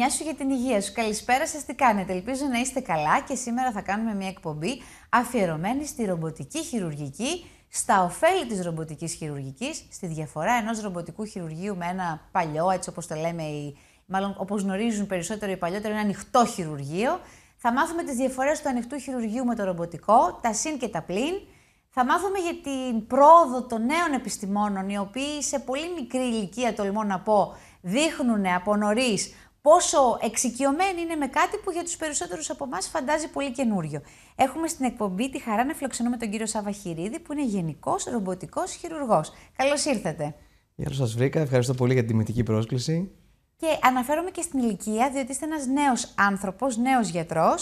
Μια σου για την υγεία σου. Καλησπέρα σας, τι κάνετε. Ελπίζω να είστε καλά και σήμερα θα κάνουμε μια εκπομπή αφιερωμένη στη ρομποτική χειρουργική, στα ωφέλη της ρομποτικής χειρουργικής, στη διαφορά ενός ρομποτικού χειρουργείου με ένα παλιό, έτσι όπως το λέμε, ή, μάλλον όπως γνωρίζουν περισσότερο οι παλιότερο, ένα ανοιχτό χειρουργείο. Θα μάθουμε τις διαφορές του ανοιχτού χειρουργείου με το ρομποτικό, τα συν και τα πλήν. Θα μάθουμε για την πρόοδο των νέων επιστημόνων, οι οποίοι σε πολύ μικρή ηλικία, τολμώ να πω, δείχνουν από πόσο εξοικειωμένη είναι με κάτι που για τους περισσότερους από εμάς φαντάζει πολύ καινούριο. Έχουμε στην εκπομπή τη χαρά να φιλοξενούμε τον κύριο Σαβαχυρίδη, που είναι γενικός ρομποτικός χειρουργός. Καλώς ήρθατε. Γεια σας βρήκα. Ευχαριστώ πολύ για την τιμητική πρόσκληση. Και αναφέρομαι και στην ηλικία, διότι είστε ένας νέος άνθρωπος, νέος γιατρό.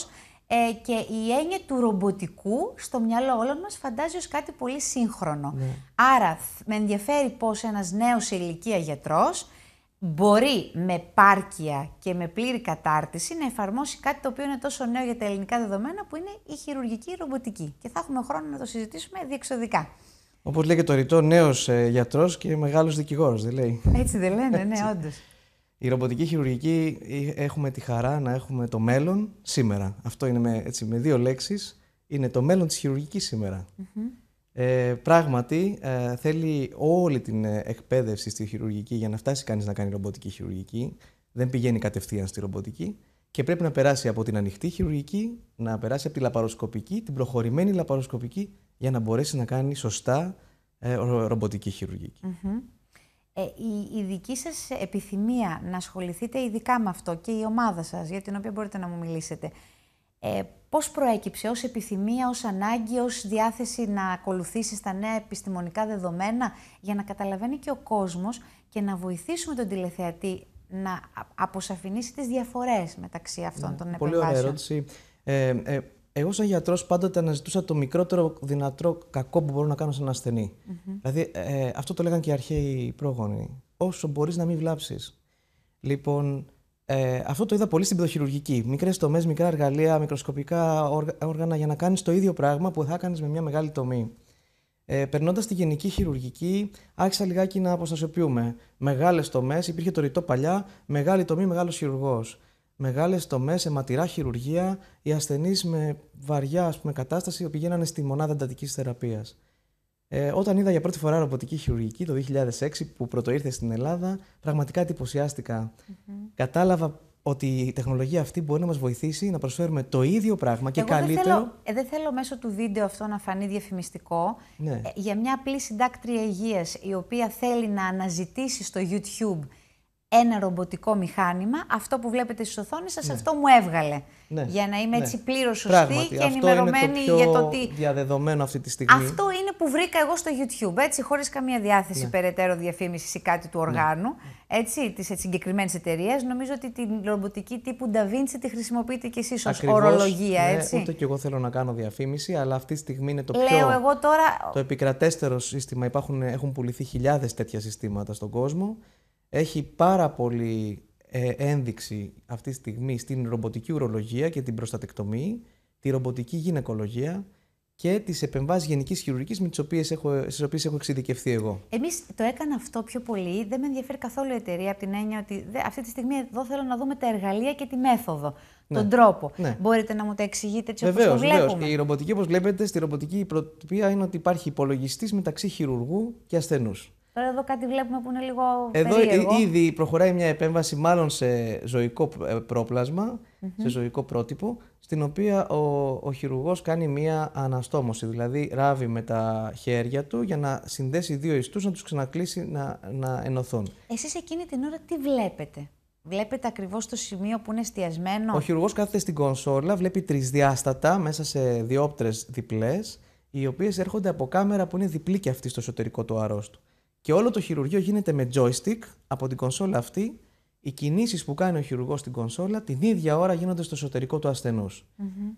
Ε, και η έννοια του ρομποτικού στο μυαλό όλων μας φαντάζει ως κάτι πολύ σύγχρονο. Ναι. Άρα με ενδιαφέρει πώς ένας νέος ηλικία γιατρός μπορεί με πάρκια και με πλήρη κατάρτιση να εφαρμόσει κάτι το οποίο είναι τόσο νέο για τα ελληνικά δεδομένα που είναι η χειρουργική ρομποτική. Και θα έχουμε χρόνο να το συζητήσουμε διεξοδικά. Όπως λέει και το ρητό, νέος ε, γιατρός και μεγάλος δικηγόρος, δεν λέει. Έτσι δεν λένε, ναι, όντως. Η ρομποτική χειρουργική ε, έχουμε τη χαρά να έχουμε το μέλλον σήμερα. Αυτό είναι με, έτσι, με δύο λέξεις. Είναι το μέλλον της χειρουργικής σημερα ε, πράγματι, ε, θέλει όλη την ε, εκπαίδευση στη χειρουργική για να φτάσει κανείς να κάνει ρομποτική χειρουργική. Δεν πηγαίνει κατευθείαν στη ρομποτική και πρέπει να περάσει από την ανοιχτή χειρουργική, να περάσει από τη λαπαροσκοπική, την προχωρημένη λαπαροσκοπική, για να μπορέσει να κάνει σωστά ε, ρομποτική Ε, η, η, δική σας επιθυμία να ασχοληθείτε ειδικά με αυτό και η ομάδα σας, για την οποία μπορείτε να μου μιλήσετε, ε, πώς προέκυψε ως επιθυμία, ως ανάγκη, ως διάθεση να ακολουθήσεις τα νέα επιστημονικά δεδομένα για να καταλαβαίνει και ο κόσμος και να βοηθήσουμε τον τηλεθεατή να αποσαφηνίσει τις διαφορές μεταξύ αυτών ναι, των επιβάσεων. Πολύ ωραία ερώτηση. Ε, ε, εγώ σαν γιατρός πάντοτε αναζητούσα το μικρότερο δυνατό κακό που μπορώ να κάνω σε ασθενη Δηλαδή ε, ε, αυτό το λέγανε και οι αρχαίοι πρόγονοι. Όσο μπορείς να μην βλάψεις. Λοιπόν, ε, αυτό το είδα πολύ στην παιδοχειρουργική. Μικρές τομές, μικρά εργαλεία, μικροσκοπικά όργανα για να κάνεις το ίδιο πράγμα που θα κάνει με μια μεγάλη τομή. Ε, Περνώντας τη γενική χειρουργική, άρχισα λιγάκι να αποστασιοποιούμε. Μεγάλες τομές, υπήρχε το ρητό παλιά, μεγάλη τομή, μεγάλος χειρουργός. Μεγάλες τομές, αιματηρά χειρουργία, οι ασθενείς με βαριά ας πούμε, κατάσταση πηγαίνανε στη μονάδα εντατικής θεραπείας. Ε, όταν είδα για πρώτη φορά ρομποτική χειρουργική το 2006 που πρωτοήρθε στην Ελλάδα, πραγματικά Κατάλαβα ότι η τεχνολογία αυτή μπορεί να μας βοηθήσει να προσφέρουμε το ίδιο πράγμα και καλύτερο. Δεν θέλω, ε, δεν θέλω μέσω του βίντεο αυτό να φανεί διαφημιστικό. Ναι. Ε, για μια απλή συντάκτρια υγείας η οποία θέλει να αναζητήσει στο YouTube ένα ρομποτικό μηχάνημα, αυτό που βλέπετε στις οθόνες σας, ναι. αυτό μου έβγαλε. Ναι. Για να είμαι ναι. έτσι πλήρως σωστή Πράγματι, και ενημερωμένη το πιο για το τι. διαδεδομένο αυτή τη στιγμή. Αυτό είναι που βρήκα εγώ στο YouTube, έτσι, χωρίς καμία διάθεση ναι. περαιτέρω διαφήμισης ή κάτι του ναι. οργάνου, ναι. έτσι, της συγκεκριμένης εταιρείας. Νομίζω ότι την ρομποτική τύπου Νταβίντσι τη χρησιμοποιείτε κι εσείς ως ορολογία, έτσι. Ναι, ούτε κι εγώ θέλω να κάνω διαφήμιση, αλλά αυτή τη στιγμή είναι το Λέω Εγώ τώρα... Το επικρατέστερο σύστημα. Υπάρχουν, έχουν πουληθεί χιλιάδες τέτοια συστήματα στον κόσμο έχει πάρα πολύ ε, ένδειξη αυτή τη στιγμή στην ρομποτική ουρολογία και την προστατεκτομή, τη ρομποτική γυναικολογία και τις επεμβάσεις γενικής χειρουργικής με τις οποίες έχω, έχω εξειδικευθεί εγώ. Εμείς το έκανα αυτό πιο πολύ. Δεν με ενδιαφέρει καθόλου η εταιρεία από την έννοια ότι δε, αυτή τη στιγμή εδώ θέλω να δούμε τα εργαλεία και τη μέθοδο. Ναι. Τον τρόπο. Ναι. Μπορείτε να μου τα εξηγείτε έτσι όπως το βλέπουμε. Η ρομποτική, όπως βλέπετε, στη ρομποτική η είναι ότι υπάρχει υπολογιστής μεταξύ χειρουργού και ασθενούς. Τώρα εδώ κάτι βλέπουμε που είναι λίγο Εδώ ήδη προχωράει μια επέμβαση μάλλον σε ζωικό ε, σε ζωικό πρότυπο, στην οποία ο, ο χειρουργός κάνει μια αναστόμωση, δηλαδή ράβει με τα χέρια του για να συνδέσει δύο ιστούς, να τους ξανακλείσει να, να ενωθούν. Εσείς εκείνη την ώρα τι βλέπετε. Βλέπετε ακριβώς το σημείο που είναι εστιασμένο. Ο χειρουργός κάθεται στην κονσόλα, βλέπει τρισδιάστατα μέσα σε διόπτρες διπλές, οι οποίες έρχονται από κάμερα που είναι διπλή και αυτή στο εσωτερικό του αρρώστου. Και όλο το χειρουργείο γίνεται με joystick από την κονσόλα αυτή. Οι κινήσεις που κάνει ο χειρουργός στην κονσόλα την ίδια ώρα γίνονται στο εσωτερικό του ασθενους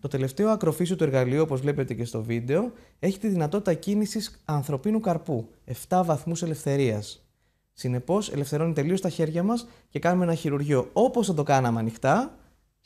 Το τελευταίο ακροφύσιο του εργαλείου, όπως βλέπετε και στο βίντεο, έχει τη δυνατότητα κίνησης ανθρωπίνου καρπού, 7 βαθμούς ελευθερίας. Συνεπώς, ελευθερώνει τελείως τα χέρια μας και κάνουμε ένα χειρουργείο όπως θα το κάναμε ανοιχτά,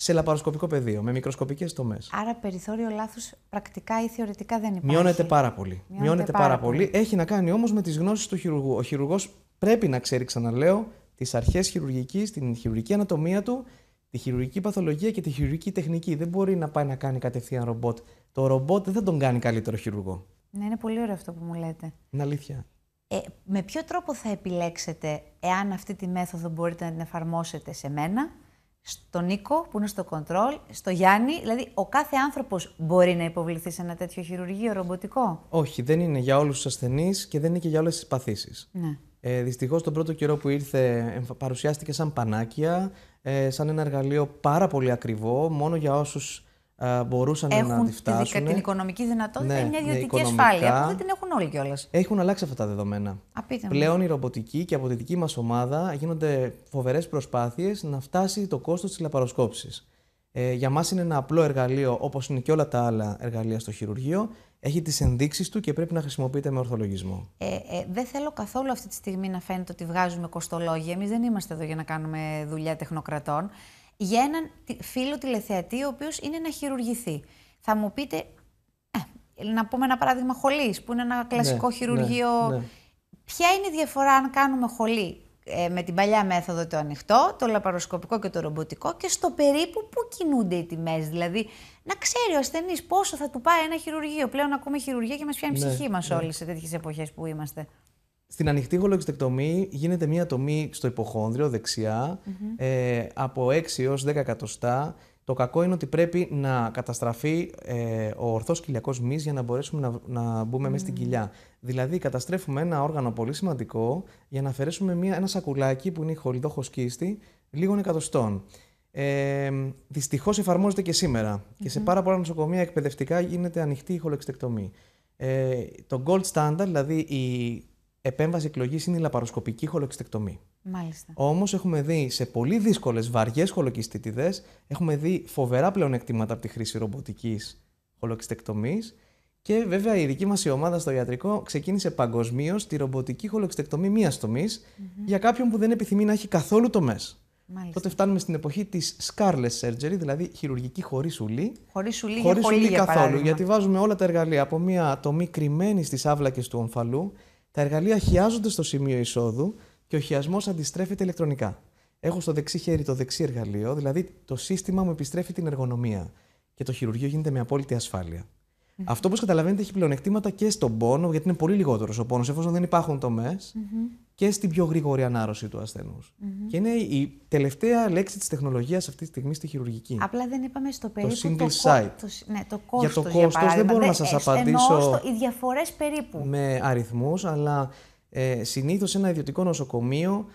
σε λαπαροσκοπικό πεδίο, με μικροσκοπικές τομές. Άρα περιθώριο λάθο πρακτικά ή θεωρητικά δεν υπάρχει. Μειώνεται πάρα πολύ. Μειώνεται, πάρα, πολύ. Έχει να κάνει όμως με τις γνώσεις του χειρουργού. Ο χειρουργός πρέπει να ξέρει, ξαναλέω, τις αρχές χειρουργικής, την χειρουργική ανατομία του, τη χειρουργική παθολογία και τη χειρουργική τεχνική. Δεν μπορεί να πάει να κάνει κατευθείαν ρομπότ. Το ρομπότ δεν θα τον κάνει καλύτερο χειρουργό. Ναι, είναι πολύ ωραίο αυτό που μου λέτε. Είναι αλήθεια. Ε, με ποιο τρόπο θα επιλέξετε, εάν αυτή τη μέθοδο μπορείτε να την εφαρμόσετε σε μένα, στον Νίκο που είναι στο κοντρόλ, στο Γιάννη. Δηλαδή, ο κάθε άνθρωπος μπορεί να υποβληθεί σε ένα τέτοιο χειρουργείο ρομποτικό. Όχι, δεν είναι για όλους τους ασθενείς και δεν είναι και για όλες τις παθήσεις. Ναι. Ε, Δυστυχώς, τον πρώτο καιρό που ήρθε, παρουσιάστηκε σαν πανάκια, ε, σαν ένα εργαλείο πάρα πολύ ακριβό, μόνο για όσους ε, μπορούσαν έχουν να τη την οικονομική δυνατότητα ναι, μια ναι, ιδιωτική ναι, ασφάλεια που δεν την έχουν όλοι κιόλας. Έχουν αλλάξει αυτά τα δεδομένα. Πλέον η ρομποτική και από τη δική μας ομάδα γίνονται φοβερές προσπάθειες να φτάσει το κόστος της λαπαροσκόπησης. Ε, για μας είναι ένα απλό εργαλείο, όπως είναι και όλα τα άλλα εργαλεία στο χειρουργείο. Έχει τις ενδείξεις του και πρέπει να χρησιμοποιείται με ορθολογισμό. Ε, ε, δεν θέλω καθόλου αυτή τη στιγμή να φαίνεται ότι βγάζουμε κοστολόγια. Εμείς δεν είμαστε εδώ για να κάνουμε δουλειά τεχνοκρατών για έναν φίλο τηλεθεατή ο οποίος είναι να χειρουργηθεί. Θα μου πείτε, ε, να πούμε ένα παράδειγμα χολής, που είναι ένα ναι, κλασικό ναι, χειρουργείο. Ναι. Ποια είναι η διαφορά αν κάνουμε χολή ε, με την παλιά μέθοδο το ανοιχτό, το λαπαροσκοπικό και το ρομποτικό και στο περίπου πού κινούνται οι τιμές. Δηλαδή να ξέρει ο ασθενής πόσο θα του πάει ένα χειρουργείο. Πλέον ακούμε χειρουργία και μας πιάνει ψυχή μας όλοι σε τέτοιες εποχές που είμαστε. Στην ανοιχτή χολογιστεκτομή γίνεται μία τομή στο υποχόνδριο ε, από 6 έως 10 εκατοστά. Το κακό είναι ότι πρέπει να καταστραφεί ε, ο ορθός κοιλιακός μυς για να μπορέσουμε να, να μπούμε mm. μέσα στην κοιλιά. Δηλαδή καταστρέφουμε ένα όργανο πολύ σημαντικό για να αφαιρέσουμε μια, ένα σακουλάκι που είναι η χολιδόχος κίστη λίγων εκατοστών. Ε, Δυστυχώς εφαρμόζεται και σημερα και σε πάρα πολλά νοσοκομεία εκπαιδευτικά γίνεται ανοιχτή η Ε, το gold standard, δηλαδή η επέμβαση εκλογής είναι η λαπαροσκοπική χολοκυστεκτομή. Μάλιστα. Όμως έχουμε δει σε πολύ δύσκολες βαριές χολοκυστίτιδες έχουμε δει φοβερά πλεονεκτήματα από τη χρήση ρομποτικής χολοκυστεκτομής. Και βέβαια η δική μας ομάδα στο ιατρικό ξεκίνησε παγκοσμίως τη ρομποτική χολοκυστεκτομή μίας για κάποιον που δεν επιθυμεί να έχει καθόλου τομές. Μάλιστα. Τότε φτάνουμε στην εποχή της scarless surgery, δηλαδή χειρουργική χωρίς ουλή. Χωρίς ουλή, χωρίς καθόλου. Γιατί βάζουμε όλα τα εργαλεία από μία τομή κρυμμένη στις άβλακες του ομφαλού τα εργαλεία χιάζονται στο σημείο εισόδου και ο χιασμός αντιστρέφεται ηλεκτρονικά. Έχω στο δεξί χέρι το δεξί εργαλείο, δηλαδή το σύστημα μου επιστρέφει την εργονομία και το χειρουργείο γίνεται με απόλυτη ασφάλεια. Mm-hmm. Αυτό, όπως καταλαβαίνετε, έχει πλεονεκτήματα και στον πόνο, γιατί είναι πολύ λιγότερος ο πόνος, εφόσον δεν υπάρχουν τομές, mm-hmm. και στην πιο γρήγορη ανάρρωση του ασθενου mm-hmm. Και είναι η τελευταία λέξη της τεχνολογίας αυτή τη στιγμή στη χειρουργική. Απλά δεν είπαμε στο περίπου. Το single το site. Το, ναι, το κόστος, για το κόστος δεν μπορώ να σας ε, απαντήσω. Στο, οι διαφορές περίπου. Με αριθμούς, αλλά ε, συνήθως ένα ιδιωτικό νοσοκομείο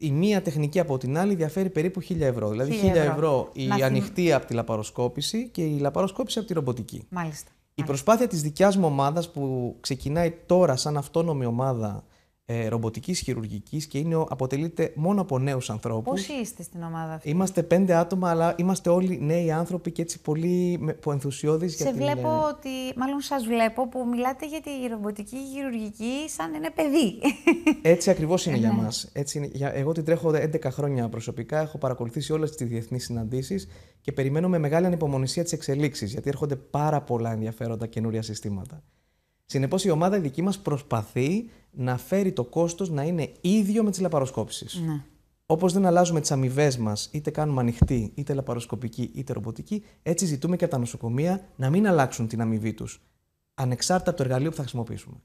η μία τεχνική από την άλλη διαφέρει περίπου 1000 ευρώ. Δηλαδή 1000 ευρώ, ευρώ η να... ανοιχτή από τη λαπαροσκόπηση και η λαπαροσκόπηση από τη ρομποτική. Μάλιστα. Η προσπάθεια της δικιάς μου ομάδας που ξεκινάει τώρα σαν αυτόνομη ομάδα ε, ρομποτικής χειρουργικής και είναι, αποτελείται μόνο από νέους ανθρώπους. Πόσοι είστε στην ομάδα αυτή, Είμαστε πέντε άτομα, αλλά είμαστε όλοι νέοι άνθρωποι και έτσι πολύ ενθουσιώδει για την... βλέπω ε, ότι. Μάλλον σας βλέπω που μιλάτε για τη ρομποτική χειρουργική σαν ένα παιδί. Έτσι ακριβώς είναι για ναι. μας. Εγώ την τρέχω 11 χρόνια προσωπικά. Έχω παρακολουθήσει όλες τις διεθνείς συναντήσεις και περιμένω με μεγάλη ανυπομονησία τις εξελίξεις, γιατί έρχονται πάρα πολλά ενδιαφέροντα καινούρια συστήματα. Συνεπώς, η ομάδα δική μας προσπαθεί να φέρει το κόστος να είναι ίδιο με τις λαπαροσκόπησει. Ναι. Όπως δεν αλλάζουμε τις αμοιβές μας, είτε κάνουμε ανοιχτή, είτε λαπαροσκοπική, είτε ρομποτική, έτσι ζητούμε και από τα νοσοκομεία να μην αλλάξουν την αμοιβή τους, ανεξάρτητα από το εργαλείο που θα χρησιμοποιήσουμε.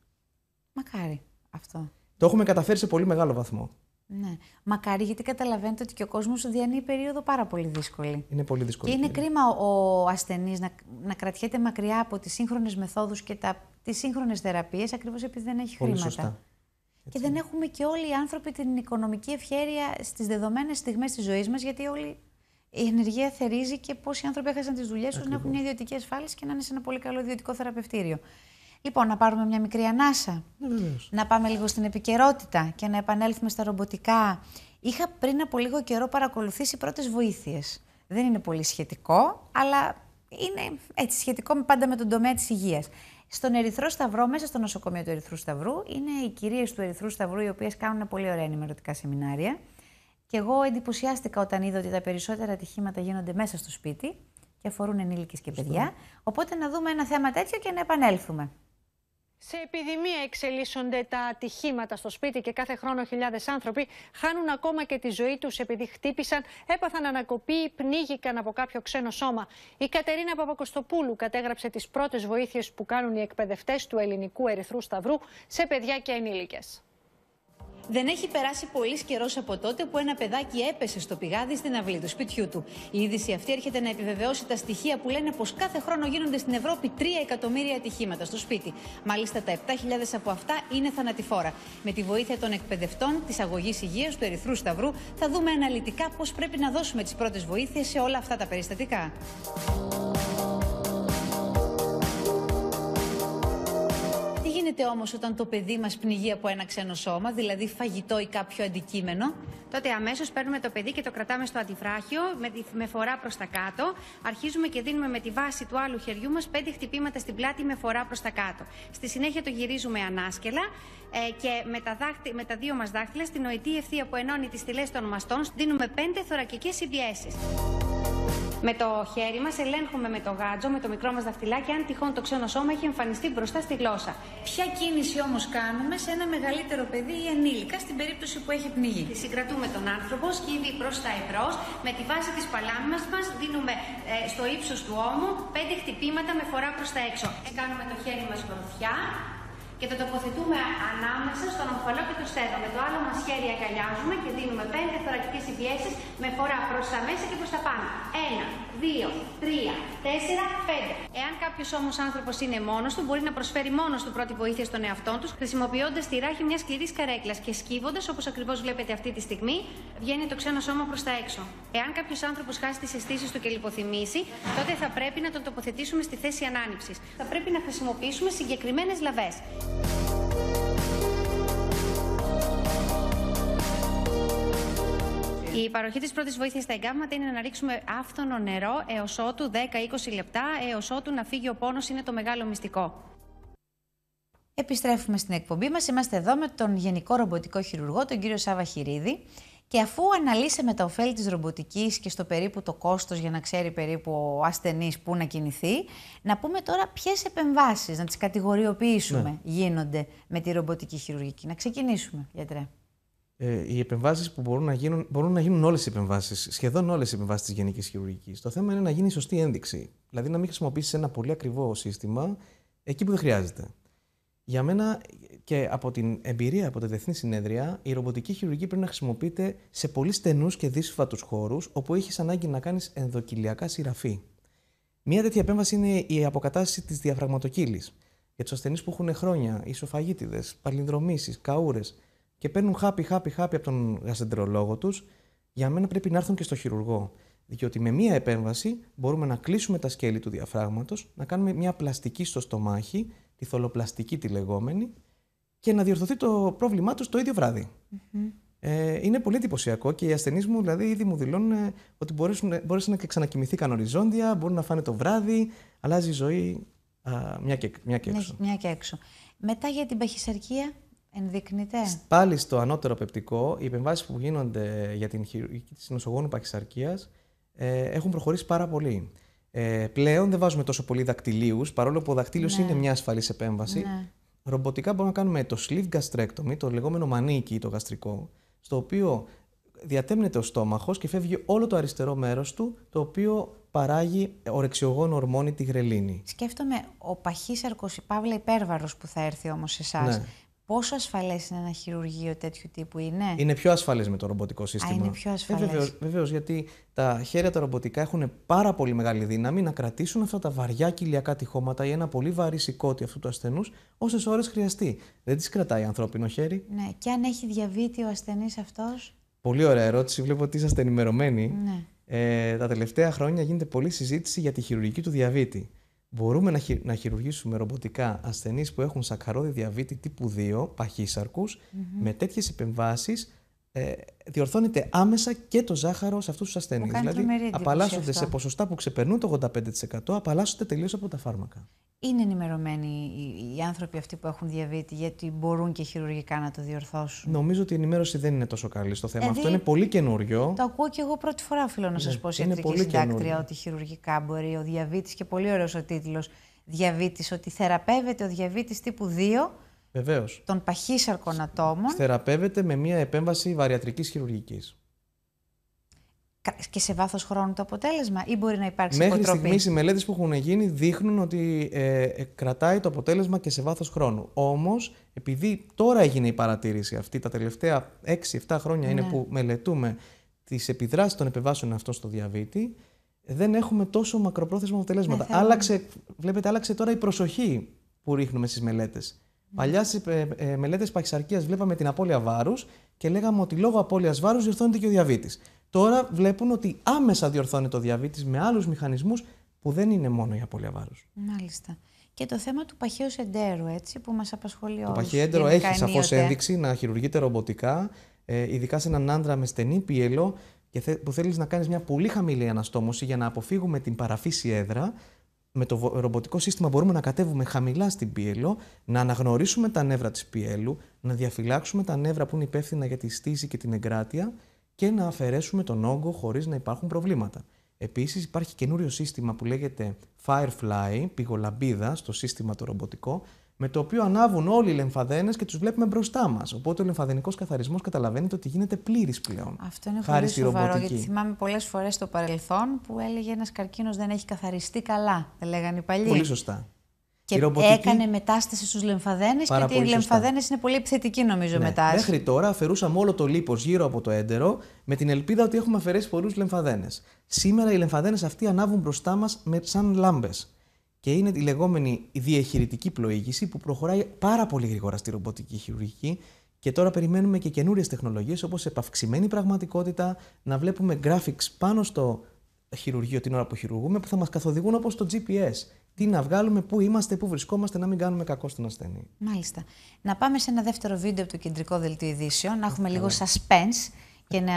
Μακάρι αυτό. Το έχουμε καταφέρει σε πολύ μεγάλο βαθμό. Ναι. Μακάρι, γιατί καταλαβαίνετε ότι και ο κόσμος διανύει περίοδο πάρα πολύ δύσκολη. Είναι πολύ δύσκολη. Και είναι κρίμα ο ασθενής να, να κρατιέται μακριά από τις σύγχρονες μεθόδους και τα τις σύγχρονες θεραπείες, ακριβώς επειδή δεν έχει χρήματα. Σωστά. Και δεν έχουμε και όλοι οι άνθρωποι την οικονομική ευχέρεια στις δεδομένες στιγμές της ζωής μας, γιατί όλη η ενεργεία θερίζει και πόσοι άνθρωποι έχασαν τις δουλειές τους να έχουν μια ιδιωτική ασφάλιση και να είναι σε ένα πολύ καλό ιδιωτικό θεραπευτήριο. Λοιπόν, να πάρουμε μια μικρή ανάσα. Ναι, βεβαίως. Να πάμε λίγο στην επικαιρότητα και να επανέλθουμε στα ρομποτικά. Είχα πριν από λίγο καιρό παρακολουθήσει πρώτες βοήθειες. Δεν είναι πολύ σχετικό, αλλά είναι έτσι σχετικό πάντα με τον τομέα της υγείας. Στον Ερυθρό Σταυρό, μέσα στο νοσοκομείο του Ερυθρού Σταυρού, είναι οι κυρίες του Ερυθρού Σταυρού οι οποίες κάνουν πολύ ωραία ενημερωτικά σεμινάρια. Και εγώ εντυπωσιάστηκα όταν είδα ότι τα περισσότερα ατυχήματα γίνονται μέσα στο σπίτι και αφορούν ενήλικες και παιδιά. Οπότε να δούμε ένα θέμα τέτοιο και να επανέλθουμε. Σε επιδημία εξελίσσονται τα ατυχήματα στο σπίτι και κάθε χρόνο χιλιάδες άνθρωποι χάνουν ακόμα και τη ζωή τους επειδή χτύπησαν, έπαθαν ανακοπή ή πνίγηκαν από κάποιο ξένο σώμα. Η Κατερίνα Παπακοστοπούλου κατέγραψε τις πρώτες βοήθειες που κάνουν οι εκπαιδευτές του Ελληνικού Ερυθρού Σταυρού σε παιδιά και ενήλικες. Δεν έχει περάσει πολύς καιρός από τότε που ένα παιδάκι έπεσε στο πηγάδι στην αυλή του σπιτιού του. Η είδηση αυτή έρχεται να επιβεβαιώσει τα στοιχεία που λένε πως κάθε χρόνο γίνονται στην Ευρώπη 3 εκατομμύρια ατυχήματα στο σπίτι. Μάλιστα τα 7.000 από αυτά είναι θανατηφόρα. Με τη βοήθεια των εκπαιδευτών της Αγωγής Υγείας του Ερυθρού Σταυρού θα δούμε αναλυτικά πώς πρέπει να δώσουμε τις πρώτες βοήθειες σε όλα αυτά τα περιστατικά. γίνεται όμως όταν το παιδί μας πνιγεί από ένα ξένο σώμα, δηλαδή φαγητό ή κάποιο αντικείμενο. Τότε αμέσως παίρνουμε το παιδί και το κρατάμε στο αντιφράχιο με, με φορά προς τα κάτω. Αρχίζουμε και δίνουμε με τη βάση του άλλου χεριού μας πέντε χτυπήματα στην πλάτη με φορά προς τα κάτω. Στη συνέχεια το γυρίζουμε ανάσκελα ε, και με τα, με τα δύο μας δάχτυλα στην νοητή ευθεία που ενώνει τις θηλές των μαστών δίνουμε πέντε θωρακικές συμπιέσεις. Με το χέρι μας ελέγχουμε με το γάντζο, με το μικρό μας δαχτυλάκι, αν τυχόν το ξένο σώμα έχει εμφανιστεί μπροστά στη γλώσσα. Ποια κίνηση όμως κάνουμε σε ένα μεγαλύτερο παιδί ή ενήλικα στην περίπτωση που έχει πνιγεί. Συγκρατούμε τον άνθρωπο, σκύβει προς τα εμπρός, με τη βάση της παλάμη μας δίνουμε ε, στο ύψος του ώμου πέντε χτυπήματα με φορά προς τα έξω. Ε, κάνουμε το χέρι μας γροθιά, και το τοποθετούμε ανάμεσα στον ομφαλό και το Με το άλλο μας χέρι αγκαλιάζουμε και δίνουμε πέντε θωρακικέ συμπιέσεις με φορά προς τα μέσα και προς τα πάνω. Ένα, 2, 3, 4, 5. Εάν κάποιος όμως άνθρωπος είναι μόνος του, μπορεί να προσφέρει μόνος του πρώτη βοήθεια στον εαυτό τους, χρησιμοποιώντας τη ράχη μιας σκληρής καρέκλας και σκύβοντας, όπως ακριβώς βλέπετε αυτή τη στιγμή, βγαίνει το ξένο σώμα προς τα έξω. Εάν κάποιος άνθρωπος χάσει τις αισθήσεις του και λιποθυμήσει, τότε θα πρέπει να τον τοποθετήσουμε στη θέση ανάνυψης. Θα πρέπει να χρησιμοποιήσουμε συγκεκριμένες λαβές. Η παροχή της πρώτης βοήθειας στα εγκάβματα είναι να ρίξουμε άφθονο νερό έως ότου 10-20 λεπτά, έως ότου να φύγει ο πόνος είναι το μεγάλο μυστικό. Επιστρέφουμε στην εκπομπή μας. Είμαστε εδώ με τον Γενικό Ρομποτικό Χειρουργό, τον κύριο Σάβα Χειρίδη. Και αφού αναλύσαμε τα ωφέλη της ρομποτικής και στο περίπου το κόστος για να ξέρει περίπου ο ασθενής πού να κινηθεί, να πούμε τώρα ποιες επεμβάσεις, να τις κατηγοριοποιήσουμε, ναι. γίνονται με τη ρομποτική χειρουργική. Να ξεκινήσουμε, γιατρέ ε, οι επεμβάσεις που μπορούν να γίνουν, μπορούν να γίνουν όλες οι επεμβάσεις, σχεδόν όλες οι επεμβάσεις της γενικής χειρουργικής. Το θέμα είναι να γίνει η σωστή ένδειξη. Δηλαδή να μην χρησιμοποιήσεις ένα πολύ ακριβό σύστημα εκεί που δεν χρειάζεται. Για μένα και από την εμπειρία από τα διεθνή συνέδρια, η ρομποτική χειρουργία πρέπει να χρησιμοποιείται σε πολύ στενούς και δύσφατους χώρους όπου έχεις ανάγκη να κάνεις ενδοκυλιακά σειραφή. Μία τέτοια επέμβαση είναι η αποκατάσταση της διαφραγματοκύλη για τους ασθενείς που έχουν χρόνια, ισοφαγίτιδες, παλινδρομήσεις, καούρες και παίρνουν χάπι, χάπι, χάπι από τον γαστεντρολόγο τους, για μένα πρέπει να έρθουν και στο χειρουργό. Διότι με μία επέμβαση μπορούμε να κλείσουμε τα σκέλη του διαφράγματος, να κάνουμε μία πλαστική στο στομάχι, τη θολοπλαστική τη λεγόμενη, και να διορθωθεί το πρόβλημά τους το ίδιο Ε, είναι πολύ εντυπωσιακό και οι ασθενείς μου δηλαδή ήδη μου δηλώνουν ε, ότι μπορούν ε, να ξανακοιμηθήκαν οριζόντια, μπορούν να φάνε το βράδυ, αλλάζει η ζωή α, μια, και, μια και ναι, έξω. Ναι, μια και έξω. Μετά για την παχυσαρκία. Ενδεικνύεται. Πάλι στο ανώτερο πεπτικό, οι επεμβάσεις που γίνονται για την χειρουργική της νοσογόνου παχυσαρκίας ε, έχουν προχωρήσει πάρα πολύ. Ε, πλέον δεν βάζουμε τόσο πολύ δακτυλίους, παρόλο που ο δακτύλιος ναι. είναι μια ασφαλής επέμβαση. Ναι. Ρομποτικά μπορούμε να κάνουμε το sleeve gastrectomy, το λεγόμενο μανίκι, το γαστρικό, στο οποίο διατέμνεται ο στόμαχος και φεύγει όλο το αριστερό μέρος του, το οποίο παράγει ορεξιογόνο ορμόνη τη γρελίνη. Σκέφτομαι ο παχύσαρκος, η παύλα υπέρβαρος που θα έρθει όμως σε εσάς. Ναι. Πόσο ασφαλές είναι ένα χειρουργείο τέτοιου τύπου, είναι. Είναι πιο ασφαλές με το ρομποτικό σύστημα. Α, είναι πιο ασφαλέ. Ε, Βεβαίως, γιατί τα χέρια τα ρομποτικά έχουν πάρα πολύ μεγάλη δύναμη να κρατήσουν αυτά τα βαριά κοιλιακά τυχώματα ή ένα πολύ βαρύ σηκώτη αυτού του ασθενούς όσες ώρες χρειαστεί. Δεν τις κρατάει ανθρώπινο χέρι. Ναι, και αν έχει διαβήτη ο ασθενής αυτός. Πολύ ωραία ερώτηση. Βλέπω ότι είσαστε ενημερωμένοι. Ναι. Ε, τα τελευταία χρόνια γίνεται πολλή συζήτηση για τη χειρουργική του διαβήτη μπορούμε να, να χειρουργήσουμε ρομποτικά ασθενείς που έχουν σακχαρώδη διαβήτη τύπου 2, παχυσαρκους με τέτοιες επεμβάσεις ε, διορθώνεται άμεσα και το ζάχαρο σε αυτούς τους ασθενείς. Δηλαδή απαλλάσσονται σε ποσοστά που ξεπερνούν το 85%, απαλλάσσονται τελείως από τα φάρμακα είναι ενημερωμένοι οι άνθρωποι αυτοί που έχουν διαβήτη, γιατί μπορούν και χειρουργικά να το διορθώσουν. Νομίζω ότι η ενημέρωση δεν είναι τόσο καλή στο θέμα. Ε, αυτό είναι πολύ καινούριο. Το ακούω και εγώ πρώτη φορά, φίλο να ναι, σας πω, σε ιατρική συντάκτρια, ότι χειρουργικά μπορεί ο διαβήτης και πολύ ωραίος ο τίτλος διαβήτης, ότι θεραπεύεται ο διαβήτης τύπου 2. Βεβαίως. Των παχύσαρκων ατόμων. Θεραπεύεται με μια επέμβαση βαριατρικής χειρουργικής και σε βάθος χρόνου το αποτέλεσμα, ή μπορεί να υπάρξει Μέχρι υποτροπή. Μέχρι στιγμής οι μελέτες που έχουν γίνει δείχνουν ότι ε, ε κρατάει το αποτέλεσμα και σε βάθος χρόνου. Όμως, επειδή τώρα έγινε η παρατήρηση αυτή, τα τελευταία 6-7 χρόνια είναι ναι. που μελετούμε τις επιδράσεις των επιβάσεων αυτό στο διαβήτη, δεν έχουμε τόσο μακροπρόθεσμα αποτελέσματα. Ναι, άλλαξε, βλέπετε, άλλαξε τώρα η προσοχή που ρίχνουμε στις μελέτες. Ναι. Παλιά στις ε, ε, μελέτες παχυσαρκίας βλέπαμε την απώλεια βάρους και λέγαμε ότι λόγω απώλειας βάρους διορθώνεται και ο διαβήτης τώρα βλέπουν ότι άμεσα διορθώνει το διαβήτης με άλλους μηχανισμούς που δεν είναι μόνο η απώλεια βάρου. Μάλιστα. Και το θέμα του παχαίου εντέρου, έτσι, που μας απασχολεί όλου. Το παχαίο έντερο έχει σαφώς ένδειξη να χειρουργείται ρομποτικά, ε, ειδικά σε έναν άντρα με στενή πιέλο και που θέλεις να κάνεις μια πολύ χαμηλή αναστόμωση για να αποφύγουμε την παραφύση έδρα. Με το ρομποτικό σύστημα μπορούμε να κατέβουμε χαμηλά στην πιέλο, να αναγνωρίσουμε τα νεύρα της πιέλου, να διαφυλάξουμε τα νεύρα που είναι υπεύθυνα για τη στήση και την εγκράτεια και να αφαιρέσουμε τον όγκο χωρίς να υπάρχουν προβλήματα. Επίσης υπάρχει καινούριο σύστημα που λέγεται Firefly, πηγολαμπίδα, στο σύστημα το ρομποτικό, με το οποίο ανάβουν όλοι οι λεμφαδένες και τους βλέπουμε μπροστά μας. Οπότε ο λεμφαδενικός καθαρισμός καταλαβαίνετε ότι γίνεται πλήρης πλέον. Αυτό είναι χάρη πολύ σοβαρό, ρομποτική. γιατί θυμάμαι πολλές φορές στο παρελθόν που έλεγε ένας καρκίνος δεν έχει καθαριστεί καλά, δεν λέγανε οι παλιοί. Πολύ σωστά. Και έκανε μετάσταση στους λεμφαδένες γιατί οι λεμφαδένες είναι πολύ επιθετικοί, νομίζω, ναι. μετά. Μέχρι τώρα αφαιρούσαμε όλο το λίπος γύρω από το έντερο με την ελπίδα ότι έχουμε αφαιρέσει πολλούς λεμφαδένες. Σήμερα οι λεμφαδένες αυτοί ανάβουν μπροστά μας σαν λάμπες. Και είναι η λεγόμενη διαχειρητική πλοήγηση που προχωράει πάρα πολύ γρήγορα στη ρομποτική χειρουργική. Και τώρα περιμένουμε και καινούριες τεχνολογίες όπως επαυξημένη πραγματικότητα, να βλέπουμε graphics πάνω στο χειρουργείο την ώρα που χειρουργούμε που θα μας καθοδηγούν όπως το GPS τι να βγάλουμε, πού είμαστε, πού βρισκόμαστε, να μην κάνουμε κακό στον ασθενή. Μάλιστα. Να πάμε σε ένα δεύτερο βίντεο από το κεντρικό δελτίο ειδήσεων, να έχουμε λίγο ναι. suspense και να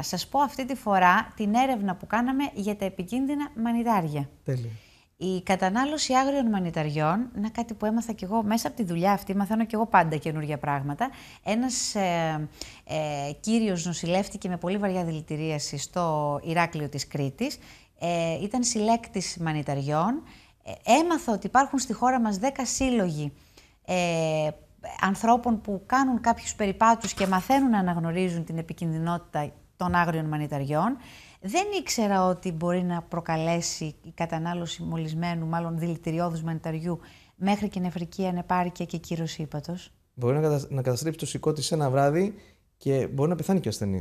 σας πω αυτή τη φορά την έρευνα που κάναμε για τα επικίνδυνα μανιτάρια. Τέλεια. Η κατανάλωση άγριων μανιταριών, να κάτι που έμαθα και εγώ μέσα από τη δουλειά αυτή, μαθαίνω κι εγώ πάντα καινούργια πράγματα. Ένας ε, ε, κύριος νοσηλεύτηκε με πολύ βαριά δηλητηρίαση στο Ηράκλειο της Κρήτης. ε, ήταν συλλέκτης μανιταριών ε, έμαθα ότι υπάρχουν στη χώρα μας 10 σύλλογοι ε, ανθρώπων που κάνουν κάποιους περιπάτους και μαθαίνουν να αναγνωρίζουν την επικινδυνότητα των άγριων μανιταριών. Δεν ήξερα ότι μπορεί να προκαλέσει η κατανάλωση μολυσμένου, μάλλον δηλητηριώδους μανιταριού, μέχρι και νευρική ανεπάρκεια και κύρωση ύπατος. Μπορεί να, καταστρέψει το σηκώ της ένα βράδυ και μπορεί να πεθάνει και ο ασθενής.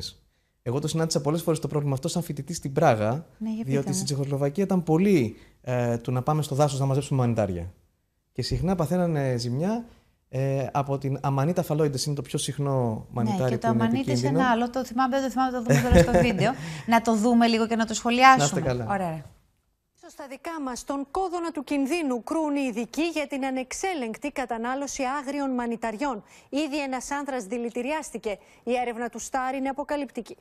Εγώ το συνάντησα πολλές φορές το πρόβλημα αυτό σαν φοιτητή στην Πράγα. Ναι, διότι στην Τσεχοσλοβακία ήταν πολύ ε, του να πάμε στο δάσος να μαζέψουμε μανιτάρια. Και συχνά παθαίνανε ζημιά ε, από την αμανίτα φαλόιντες είναι το πιο συχνό μανιτάρι. Ναι, και το αμανίτη είναι ένα άλλο. Το θυμάμαι, το θυμάμαι, το δούμε τώρα στο βίντεο. να το δούμε λίγο και να το σχολιάσουμε. Να καλά. Ωραία. Στα δικά μας, τον κόδωνα του κινδύνου κρούν οι ειδικοί για την ανεξέλεγκτη κατανάλωση άγριων μανιταριών. Ήδη ένας άνδρας δηλητηριάστηκε. Η έρευνα του Στάρ είναι αποκαλυπτική.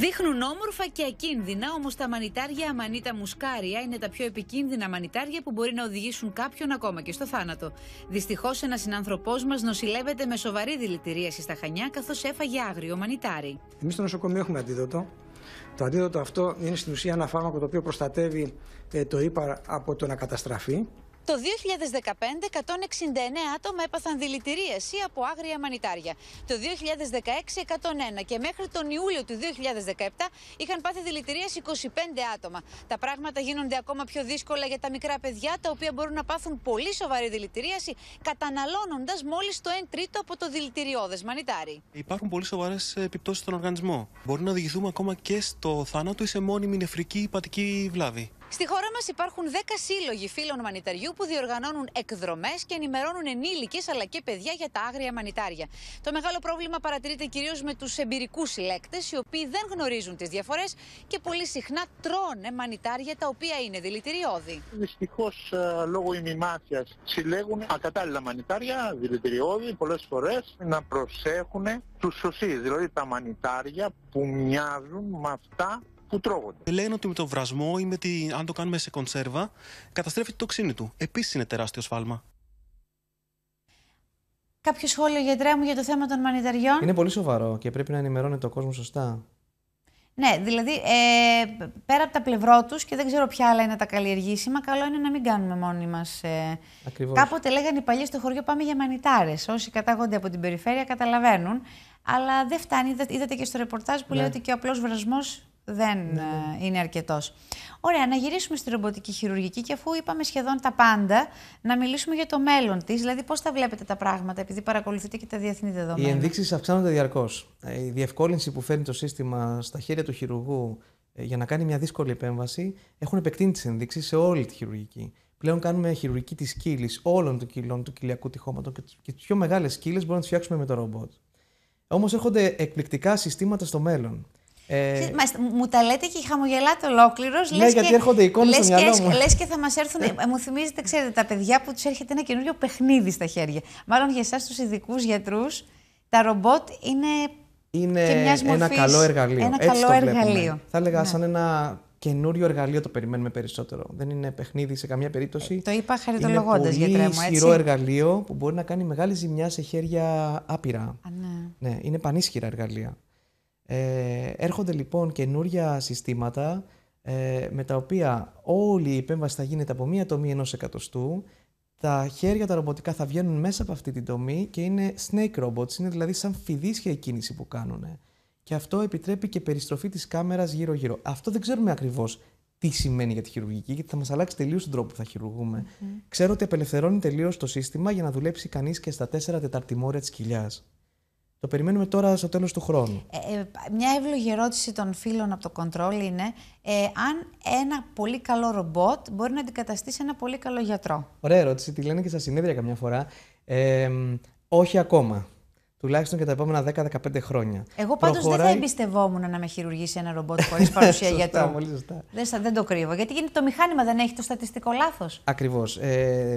Δείχνουν όμορφα και ακίνδυνα, όμως τα μανιτάρια αμανίτα μουσκάρια είναι τα πιο επικίνδυνα μανιτάρια που μπορεί να οδηγήσουν κάποιον ακόμα και στο θάνατο. Δυστυχώς, ένας συνάνθρωπός μας νοσηλεύεται με σοβαρή δηλητηρίαση στα χανιά, καθώς έφαγε άγριο μανιτάρι. Εμείς στο νοσοκομείο έχουμε αντίδοτο. Το αντίδοτο αυτό είναι στην ουσία ένα φάρμακο το οποίο προστατεύει ε, το ύπαρ από το να καταστραφεί. Το 2015, 169 άτομα έπαθαν δηλητηρίαση από άγρια μανιτάρια. Το 2016, 101 και μέχρι τον Ιούλιο του 2017 είχαν πάθει δηλητηρίαση 25 άτομα. Τα πράγματα γίνονται ακόμα πιο δύσκολα για τα μικρά παιδιά, τα οποία μπορούν να πάθουν πολύ σοβαρή δηλητηρίαση, καταναλώνοντας μόλις το 1 τρίτο από το δηλητηριώδες μανιτάρι. Υπάρχουν πολύ σοβαρές επιπτώσεις στον οργανισμό. Μπορεί να οδηγηθούμε ακόμα και στο θάνατο ή σε μόνιμη νεφρική υπατική βλάβη. Στη χώρα μας υπάρχουν 10 σύλλογοι φίλων μανιταριού που διοργανώνουν εκδρομές και ενημερώνουν ενήλικες αλλά και παιδιά για τα άγρια μανιτάρια. Το μεγάλο πρόβλημα παρατηρείται κυρίως με τους εμπειρικούς συλλέκτες, οι οποίοι δεν γνωρίζουν τις διαφορές και πολύ συχνά τρώνε μανιτάρια τα οποία είναι δηλητηριώδη. Δυστυχώς ε, λόγω ημιμάθειας συλλέγουν ακατάλληλα μανιτάρια, δηλητηριώδη πολλές φορές να προσέχουν του σωσί, δηλαδή τα μανιτάρια που μοιάζουν με αυτά που τρώγονται. Ε, λένε ότι με το βρασμό ή με τη, αν το κάνουμε σε κονσέρβα, καταστρέφει το τοξίνη του. Επίσης είναι τεράστιο σφάλμα. Κάποιο σχόλιο, γιατρέ μου, για το θέμα των μανιταριών. Είναι πολύ σοβαρό και πρέπει να ενημερώνεται ο κόσμος σωστά. Ναι, δηλαδή ε, πέρα από τα πλευρό τους και δεν ξέρω ποια άλλα είναι τα καλλιεργήσιμα, καλό είναι να μην κάνουμε μόνοι μας. Ε. Ακριβώς. Κάποτε λέγανε οι παλιοί στο χωριό πάμε για μανιτάρες. Όσοι κατάγονται από την περιφέρεια καταλαβαίνουν. Αλλά δεν φτάνει. Είδατε και στο ρεπορτάζ που ναι. λέει ότι και ο απλός βρασμός δεν ναι, ναι. Ε, είναι αρκετός. Ωραία, να γυρίσουμε στη ρομποτική χειρουργική και αφού είπαμε σχεδόν τα πάντα, να μιλήσουμε για το μέλλον της, δηλαδή πώς θα βλέπετε τα πράγματα, επειδή παρακολουθείτε και τα διεθνή δεδομένα. Οι ενδείξεις αυξάνονται διαρκώς. Ε, η διευκόλυνση που φέρνει το σύστημα στα χέρια του χειρουργού ε, για να κάνει μια δύσκολη επέμβαση έχουν επεκτείνει τις ενδείξεις σε όλη τη χειρουργική. Πλέον κάνουμε χειρουργική της κύλης όλων των κυλών του κοιλιακού τυχώματος και τις πιο μεγάλες κύλες μπορούμε να τις φτιάξουμε με το ρομπότ. Όμως έρχονται εκπληκτικά συστήματα στο μέλλον. Ε... μου τα λέτε και χαμογελάτε ολόκληρος. Ναι, λες γιατί και, έρχονται εικόνες στο μυαλό μου. Λες και θα μας έρθουν. Ε, μου θυμίζετε, ξέρετε, τα παιδιά που τους έρχεται ένα καινούριο παιχνίδι στα χέρια. Μάλλον για εσάς τους ειδικούς γιατρούς, τα ρομπότ είναι. Είναι και μιας μορφής, ένα καλό εργαλείο. Ένα Έτσι καλό το εργαλείο. Θα έλεγα ναι. σαν ένα καινούριο εργαλείο το περιμένουμε περισσότερο. Δεν είναι παιχνίδι σε καμία περίπτωση. Ε, το είπα χαριτολογώντα για τρέμα. Είναι ισχυρό εργαλείο που μπορεί να κάνει μεγάλη ζημιά σε χέρια άπειρα. Α, ναι. ναι, είναι πανίσχυρα εργαλεία. Ε, έρχονται λοιπόν καινούρια συστήματα ε, με τα οποία όλη η επέμβαση θα γίνεται από μία τομή ενός εκατοστού, τα χέρια τα ρομποτικά θα βγαίνουν μέσα από αυτή την τομή και είναι snake robots, είναι δηλαδή σαν φιδίσια η κίνηση που κάνουν. Και αυτό επιτρέπει και περιστροφή της κάμερας γύρω-γύρω. Αυτό δεν ξέρουμε ακριβώς τι σημαίνει για τη χειρουργική, γιατί θα μας αλλάξει τελείως τον τρόπο που θα χειρουργούμε. Ξέρω ότι απελευθερώνει τελείως το σύστημα για να δουλέψει κανείς και στα τέσσερα τεταρτημόρια της κοιλιάς. Το περιμένουμε τώρα στο τέλος του χρόνου. Ε, ε, μια εύλογη ερώτηση των φίλων από το Control είναι ε, αν ένα πολύ καλό ρομπότ μπορεί να αντικαταστήσει ένα πολύ καλό γιατρό. Ωραία ερώτηση, τη λένε και στα συνέδρια καμιά φορά. Ε, όχι ακόμα τουλάχιστον για τα επόμενα 10-15 χρόνια. Εγώ πάντως δεν θα εμπιστευόμουν να με χειρουργήσει ένα ρομπότ χωρίς παρουσία γιατρού. Πολύ σωστά. Δεν, δεν το κρύβω. Γιατί γίνεται το μηχάνημα δεν έχει το στατιστικό λάθος. Ακριβώς. Ε,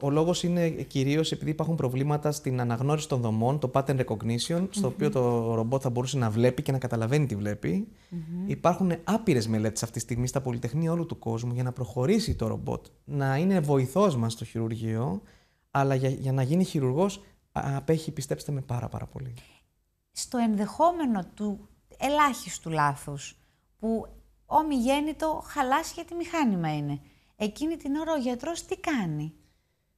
ο λόγος είναι κυρίως επειδή υπάρχουν προβλήματα στην αναγνώριση των δομών, το pattern recognition, στο οποίο το ρομπότ θα μπορούσε να βλέπει και να καταλαβαίνει τι βλέπει. Mm-hmm. Υπάρχουν άπειρες μελέτες αυτή τη στιγμή στα πολυτεχνία όλου του κόσμου για να προχωρήσει το ρομπότ, να είναι βοηθός μας στο χειρουργείο, αλλά για, για να γίνει χειρουργός απέχει, πιστέψτε με, πάρα πάρα πολύ. Στο ενδεχόμενο του ελάχιστου λάθους, που ομιγέννητο χαλάσει γιατί μηχάνημα είναι, εκείνη την ώρα ο γιατρός τι κάνει.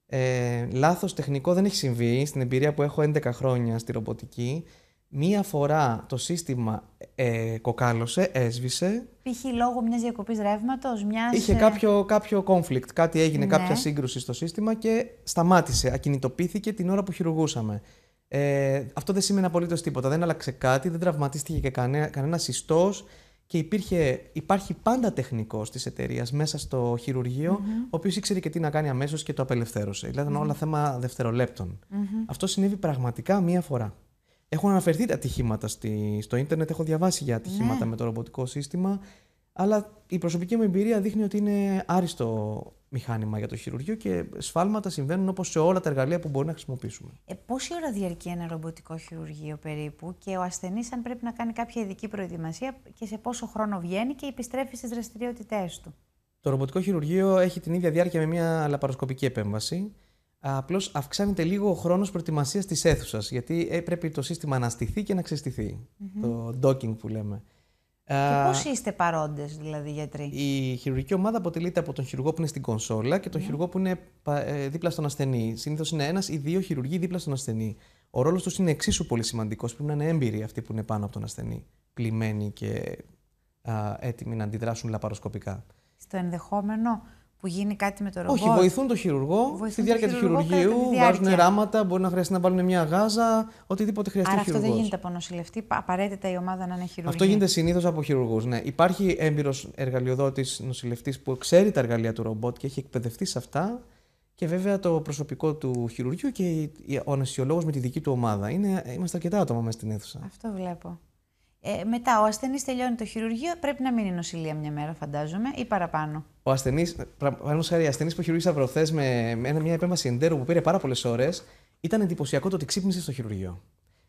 Ε, λάθος τεχνικό δεν έχει συμβεί. Στην εμπειρία που έχω 11 χρόνια στη ρομποτική, Μία φορά το σύστημα ε, κοκάλωσε, έσβησε. Π.χ. λόγω μιας διακοπής ρεύματος, μιας. Είχε ε, κάποιο, κάποιο conflict, κάτι έγινε, ναι. κάποια σύγκρουση στο σύστημα και σταμάτησε. Ακινητοποιήθηκε την ώρα που χειρουργούσαμε. Ε, αυτό δεν σήμαινε απολύτως τίποτα. Δεν άλλαξε κάτι, δεν τραυματίστηκε και κανένα, κανένας ιστός και υπήρχε, υπάρχει πάντα τεχνικός της εταιρείας μέσα στο χειρουργείο, τραυματιστηκε και κανενα κανενα ιστο και υπηρχε υπαρχει παντα τεχνικο τη εταιρεια μεσα στο χειρουργειο ο οποίος ήξερε και τι να κάνει αμέσως και το απελευθέρωσε. Δηλαδή όλα θέμα δευτερολεπτων Αυτό συνέβη πραγματικά μία φορά. Έχω αναφερθεί τα ατυχήματα στη, στο ίντερνετ, έχω διαβάσει για ατυχήματα ναι. με το ρομποτικό σύστημα, αλλά η προσωπική μου εμπειρία δείχνει ότι είναι άριστο μηχάνημα για το χειρουργείο και σφάλματα συμβαίνουν όπως σε όλα τα εργαλεία που μπορεί να χρησιμοποιήσουμε. Ε, πόση ώρα διαρκεί ένα ρομποτικό χειρουργείο περίπου και ο ασθενής αν πρέπει να κάνει κάποια ειδική προετοιμασία και σε πόσο χρόνο βγαίνει και επιστρέφει στις δραστηριότητε του. Το ρομποτικό χειρουργείο έχει την ίδια διάρκεια με μια λαπαροσκοπική επέμβαση. Απλώς αυξάνεται λίγο ο χρόνος προετοιμασίας της αίθουσας, γιατί πρέπει το σύστημα να στηθεί και να ξεστηθει Το docking που λέμε. Και πώς είστε παρόντες, δηλαδή, γιατροί. Η χειρουργική ομάδα αποτελείται από τον χειρουργό που είναι στην κονσόλα και τον ναι. χειρουργό που είναι ε, δίπλα στον ασθενή. Συνήθως είναι ένας ή δύο χειρουργοί δίπλα στον ασθενή. Ο ρόλος τους είναι εξίσου πολύ σημαντικός. Πρέπει να είναι έμπειροι αυτοί που είναι πάνω από τον ασθενή, πλημμένοι και α, έτοιμοι να αντιδράσουν λαπαροσκοπικά. Στο ενδεχόμενο που γίνει κάτι με το ρομπότ. Όχι, βοηθούν τον χειρουργό βοηθούν στη διάρκεια του χειρουργείου, βάζουν ράματα, μπορεί να χρειαστεί να βάλουν μια γάζα, οτιδήποτε χρειαστεί Άρα ο χειρουργός. Αυτό δεν γίνεται από νοσηλευτή, απαραίτητα η ομάδα να είναι χειρουργή. Αυτό γίνεται συνήθως από χειρουργούς. Ναι. Υπάρχει έμπειρος εργαλειοδότης νοσηλευτής που ξέρει τα εργαλεία του ρομπότ και έχει εκπαιδευτεί σε αυτά. Και βέβαια το προσωπικό του χειρουργείου και ο αναισιολόγο με τη δική του ομάδα. Είναι, είμαστε αρκετά άτομα μέσα στην αίθουσα. Αυτό βλέπω. Ε, μετά, ο ασθενής τελειώνει το χειρουργείο, πρέπει να μείνει νοσηλεία μια μέρα, φαντάζομαι, ή παραπάνω. Ο ασθενής, παραδείγματος χάρη, ασθενής που χειρουργήσα προχθέ με, με μια επέμβαση εντέρου που πήρε πάρα πολλές ώρες, ήταν εντυπωσιακό το ότι ξύπνησε στο χειρουργείο.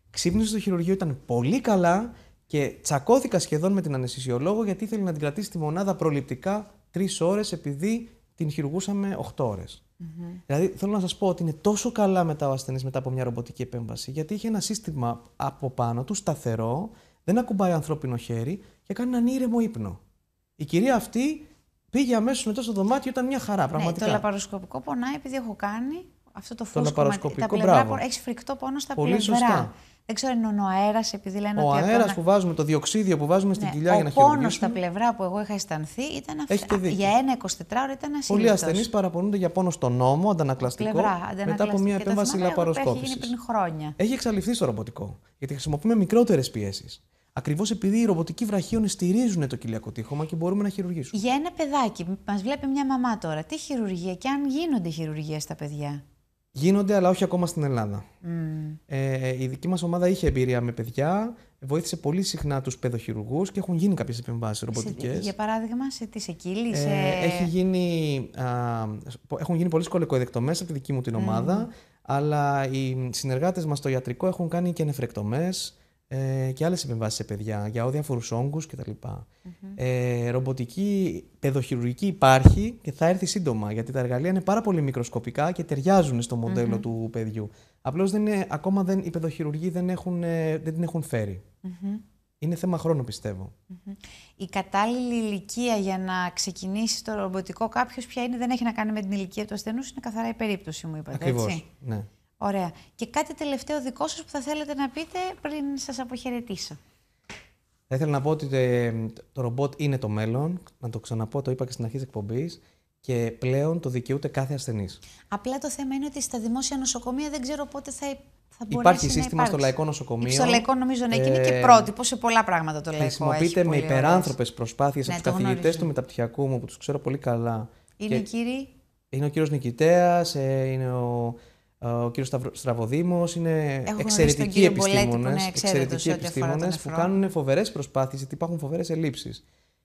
Ξύπνησε στο χειρουργείο, ήταν πολύ καλά και τσακώθηκα σχεδόν με την αναισθησιολόγο γιατί ήθελε να την κρατήσει τη μονάδα προληπτικά τρεις ώρες επειδή την χειρουργούσαμε 8 ωρε mm-hmm. Δηλαδή, θέλω να σας πω ότι είναι τόσο καλά μετά ο ασθενής μετά από μια ρομποτική επέμβαση γιατί είχε ένα σύστημα από πάνω του σταθερό δεν ακουμπάει ανθρώπινο χέρι και κάνει έναν ήρεμο ύπνο. Η κυρία αυτή πήγε αμέσως μετά στο δωμάτιο, ήταν μια χαρά. Πραγματικά. Ναι, το λαπαροσκοπικό πονάει επειδή έχω κάνει αυτό το φούσκο. Το παρασκοπικό, τα πλευρά, Έχεις φρικτό πόνο στα Πολύ πλευρά. Σωστά. Δεν ξέρω αν είναι ο αέρας, επειδή λένε ο ότι. Ο αέρας που βάζουμε, το διοξίδιο που βάζουμε στην ναι, κοιλιά για να χειρουργήσουμε. Ο πόνο στα πλευρά που εγώ είχα αισθανθεί ήταν αυτό. Για ένα ώρα ήταν ασύλληπτος. Πολλοί ασθενείς παραπονούνται για πόνο στον νόμο, αντανακλαστικό. Πλευρά, αντανακλαστικό. Μετά από μια επέμβαση λαπαροσκόπηση. Έχει πριν χρόνια. Έχει εξαλειφθεί στο ρομποτικό. Γιατί χρησιμοποιούμε μικρότερες πιέσεις. Ακριβώς επειδή οι ρομποτικοί βραχίων στηρίζουν το κοιλιακό τείχομα και μπορούμε να χειρουργήσουμε. Για ένα παιδάκι, μας βλέπει μια μαμά τώρα, τι χειρουργία και αν γίνονται χειρουργίε στα παιδιά. Γίνονται, αλλά όχι ακόμα στην Ελλάδα. Mm. Ε, η δική μας ομάδα είχε εμπειρία με παιδιά, βοήθησε πολύ συχνά τους παιδοχειρουργούς και έχουν γίνει κάποιες επεμβάσεις ρομποτικές. Για παράδειγμα, σε τι σε Ε, έχει γίνει, έχουν γίνει πολλές κολεκοεδεκτομέ από τη δική μου την mm. ομάδα, αλλά οι συνεργάτες μας στο ιατρικό έχουν κάνει και νεφρεκτομές ε, και άλλες επεμβάσεις σε παιδιά για όδιαφορού όγκου κτλ. Mm-hmm. Ε, ρομποτική παιδοχειρουργική υπάρχει και θα έρθει σύντομα γιατί τα εργαλεία είναι πάρα πολύ μικροσκοπικά και ταιριάζουν στο μοντελο του παιδιού. Απλώς ακόμα δεν, οι παιδοχειρουργοί δεν, έχουν, ε, δεν την έχουν Είναι θέμα χρόνου, πιστεύω. Η κατάλληλη ηλικία για να ξεκινήσει το ρομποτικό κάποιος, πια είναι, δεν έχει να κάνει με την ηλικία του ασθενούς, είναι καθαρά η περίπτωση μου, είπατε. Ακριβώς, έτσι. Ναι. Ωραία. Και κάτι τελευταίο δικό σας που θα θέλετε να πείτε πριν σας αποχαιρετήσω. Θα ήθελα να πω ότι ε, το ρομπότ είναι το μέλλον. Να το ξαναπώ, το είπα και στην αρχή της εκπομπής. Και πλέον το δικαιούται κάθε ασθενής. Απλά το θέμα είναι ότι στα δημόσια νοσοκομεία δεν ξέρω πότε θα, θα μπορεί Υπάρχει σύστημα στο λαϊκό νοσοκομείο. Στο λαϊκό νομίζω να ε... είναι και πρότυπο σε πολλά πράγματα το λαϊκό. Χρησιμοποιείται με υπεράνθρωπες προσπάθειες ναι, από τους καθηγητές του μεταπτυχιακού μου που τους ξέρω πολύ καλά. Είναι και... κύριοι. Είναι ο κύριος Νικητέας, ε, είναι ο ε, ο κύριος Στραβοδήμος είναι Έχω εξαιρετικοί επιστήμονε που κάνουν φοβερές προσπάθειες, γιατί υπάρχουν φοβερές ελλείψεις.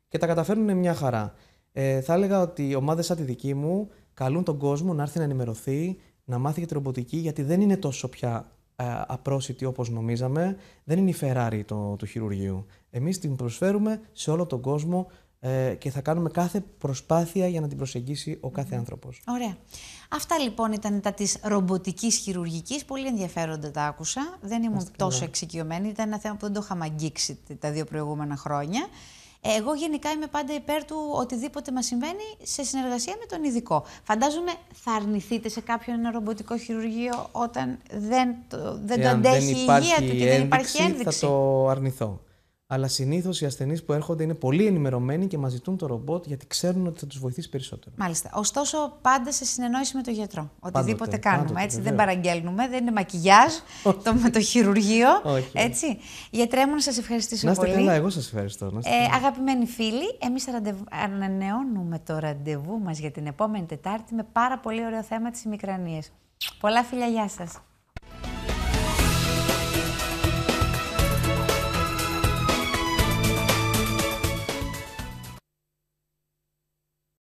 Και τα καταφέρνουν μια χαρά. Ε, θα έλεγα ότι οι ομάδες σαν τη δική μου καλούν τον κόσμο να έρθει να ενημερωθεί, να μάθει για τη ρομποτική, γιατί δεν είναι τόσο πια ε, απρόσιτη όπως νομίζαμε. Δεν είναι η Ferrari το, του χειρουργείου. Εμείς την προσφέρουμε σε όλο τον κόσμο ε, και θα κάνουμε κάθε προσπάθεια για να την προσεγγίσει ο κάθε άνθρωπος. Ωραία. Αυτά λοιπόν ήταν τα της ρομποτικής χειρουργικής. Πολύ ενδιαφέροντα τα άκουσα. Δεν ήμουν τόσο καλά. εξοικειωμένη. Ήταν ένα θέμα που δεν το είχαμε αγγίξει τα δύο προηγούμενα χρόνια. Εγώ γενικά είμαι πάντα υπέρ του οτιδήποτε μας συμβαίνει σε συνεργασία με τον ειδικό. Φαντάζομαι θα αρνηθείτε σε κάποιον ένα ρομποτικό χειρουργείο όταν δεν το, δεν το αντέχει δεν η υγεία του και δεν υπάρχει ένδειξη. Θα το αρνηθώ αλλά συνήθως οι ασθενείς που έρχονται είναι πολύ ενημερωμένοι και μας ζητούν το ρομπότ γιατί ξέρουν ότι θα τους βοηθήσει περισσότερο. Μάλιστα. Ωστόσο, πάντα σε συνεννόηση με τον γιατρό. Οτιδήποτε πάντοτε, κάνουμε. έτσι, δεν παραγγέλνουμε, δεν είναι μακιγιάζ το, με το χειρουργείο. Έτσι. Γιατρέ μου, να σας ευχαριστήσω να είστε Καλά, εγώ σας ευχαριστώ. ε, αγαπημένοι φίλοι, εμείς ανανεώνουμε το ραντεβού μας για την επόμενη Τετάρτη με πάρα πολύ ωραίο θέμα της ημικρανίας. Πολλά φιλιά, γεια σας.